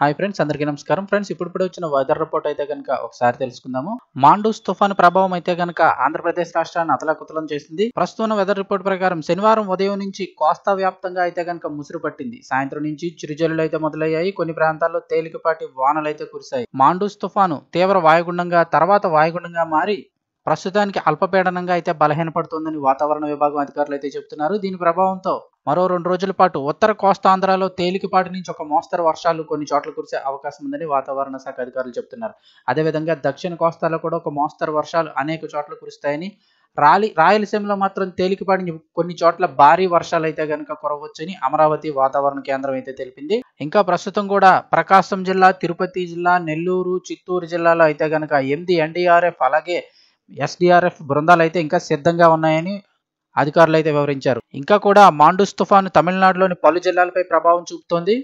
hi friends అందరికీ నమస్కారం friends ఇప్పుడు వచ్చిన వెదర్ రిపోర్ట్ అయితే కనుక ఒకసారి తెలుసుకుందాము మాండూస్ తుఫాను ప్రభావం అయితే కనుక ఆంధ్రప్రదేశ్ రాష్ట్రాన్ని అతలాకుతలం చేసింది ప్రస్తుతం వెదర్ రిపోర్ట్ ప్రకారం శనివారం ఉదయం నుంచి కోస్తా వ్యాప్తంగా అయితే కనుక ముసురు పట్టింది సాయంత్రం నుంచి చిరుజల్లులు అయితే మొదలయ్యాయి కొన్ని ప్రాంతాల్లో తేలికపాటి వానలు అయితే కురిశాయి మాండూస్ తుఫాను తీవ్ర వాయుగుండంగా తర్వాత వాయుగుండంగా మారి ప్రస్తుతానికి అల్పపీడనంగా అయితే బలహీనపడుతోందని వాతావరణ విభాగం అధికారులు అయితే చెబుతున్నారు దీని ప్రభావంతో మరో రెండు రోజుల పాటు ఉత్తర కోస్తాంధ్రలో తేలికపాటి నుంచి ఒక మోస్తరు వర్షాలు కొన్ని చోట్ల కురిసే అవకాశం ఉందని వాతావరణ శాఖ అధికారులు చెబుతున్నారు అదేవిధంగా దక్షిణ కోస్తాలో కూడా ఒక మోస్తరు వర్షాలు అనేక చోట్ల కురుస్తాయని రాలి రాయలసీమలో మాత్రం తేలికపాటి కొన్ని చోట్ల భారీ వర్షాలు అయితే కనుక కురవచ్చని అమరావతి వాతావరణ కేంద్రం అయితే తెలిపింది ఇంకా ప్రస్తుతం కూడా ప్రకాశం జిల్లా తిరుపతి జిల్లా నెల్లూరు చిత్తూరు జిల్లాలో అయితే కనుక ఎనిమిది ఎన్డీఆర్ఎఫ్ అలాగే ఎస్డిఆర్ఎఫ్ బృందాలు అయితే ఇంకా సిద్ధంగా ఉన్నాయని అధికారులు అయితే వివరించారు ఇంకా కూడా మాండూస్ తుఫాను తమిళనాడులోని పలు జిల్లాలపై ప్రభావం చూపుతోంది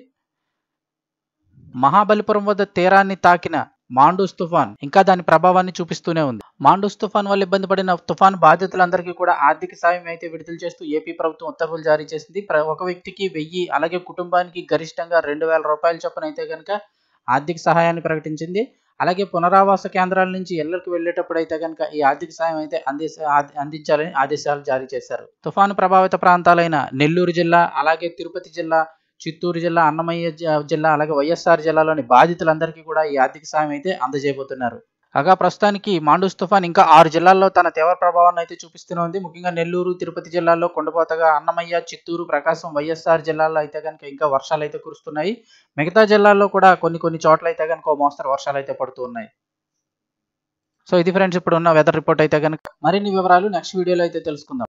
మహాబలిపురం వద్ద తీరాన్ని తాకిన మాండూస్ తుఫాన్ ఇంకా దాని ప్రభావాన్ని చూపిస్తూనే ఉంది మాండూస్ తుఫాన్ వల్ల ఇబ్బంది పడిన తుఫాన్ బాధితులందరికీ కూడా ఆర్థిక సాయం అయితే విడుదల చేస్తూ ఏపీ ప్రభుత్వం ఉత్తర్వులు జారీ చేసింది ఒక వ్యక్తికి వెయ్యి అలాగే కుటుంబానికి గరిష్టంగా రెండు వేల రూపాయల చొప్పున అయితే కనుక ఆర్థిక సహాయాన్ని ప్రకటించింది అలాగే పునరావాస కేంద్రాల నుంచి ఇళ్లకు వెళ్ళేటప్పుడు అయితే కనుక ఈ ఆర్థిక సాయం అయితే అందించాలని ఆదేశాలు జారీ చేశారు తుఫాను ప్రభావిత ప్రాంతాలైన నెల్లూరు జిల్లా అలాగే తిరుపతి జిల్లా చిత్తూరు జిల్లా అన్నమయ్య జిల్లా అలాగే వైఎస్ఆర్ జిల్లాలోని బాధితులందరికీ కూడా ఈ ఆర్థిక సాయం అయితే అందజేయబోతున్నారు కాగా ప్రస్తుతానికి మాండూస్ తుఫాన్ ఇంకా ఆరు జిల్లాల్లో తన తీవ్ర ప్రభావాన్ని అయితే చూపిస్తూనే ఉంది ముఖ్యంగా నెల్లూరు తిరుపతి జిల్లాల్లో కొండపోతగా అన్నమయ్య చిత్తూరు ప్రకాశం వైఎస్ఆర్ జిల్లాల్లో అయితే కనుక ఇంకా వర్షాలు అయితే కురుస్తున్నాయి మిగతా జిల్లాల్లో కూడా కొన్ని కొన్ని చోట్ల అయితే కనుక మోస్తరు వర్షాలు అయితే పడుతూ ఉన్నాయి సో ఇది ఫ్రెండ్స్ ఇప్పుడు ఉన్న వెదర్ రిపోర్ట్ అయితే కనుక మరిన్ని వివరాలు నెక్స్ట్ వీడియోలో అయితే తెలుసుకుందాం